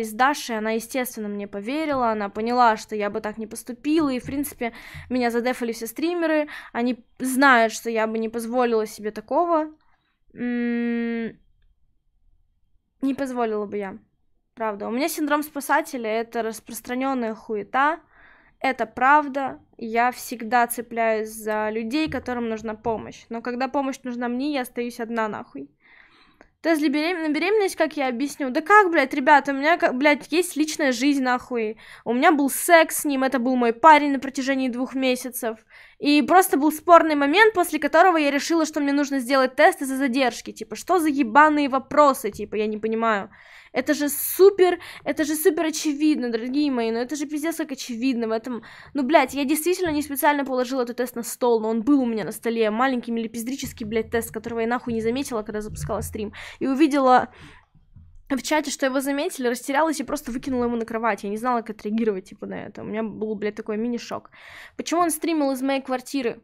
с Дашей, она, естественно, мне поверила, она поняла, что я бы так не поступила, и, в принципе, меня задефали все стримеры, они знают, что я бы не позволила себе такого. М-м, не позволила бы я, правда. У меня синдром спасателя, это распространенная хуета, это правда, я всегда цепляюсь за людей, которым нужна помощь, но когда помощь нужна мне, я остаюсь одна нахуй. Тест для берем... на беременность, как я объясню? Да как, блядь, ребята, у меня, как, блядь, есть личная жизнь, нахуй. У меня был секс с ним, это был мой парень на протяжении двух месяцев. И просто был спорный момент, после которого я решила, что мне нужно сделать тест из-за задержки. Типа, что за ебаные вопросы, типа, я не понимаю. Это же супер, это же супер очевидно, дорогие мои, ну это же пиздец как очевидно в этом. Ну, блядь, я действительно не специально положила этот тест на стол, но он был у меня на столе, маленький милипиздрический, блядь, тест, которого я нахуй не заметила, когда запускала стрим. И увидела в чате, что его заметили, растерялась и просто выкинула ему на кровать. Я не знала, как отреагировать, типа, на это. У меня был, блядь, такой мини-шок. Почему он стримил из моей квартиры?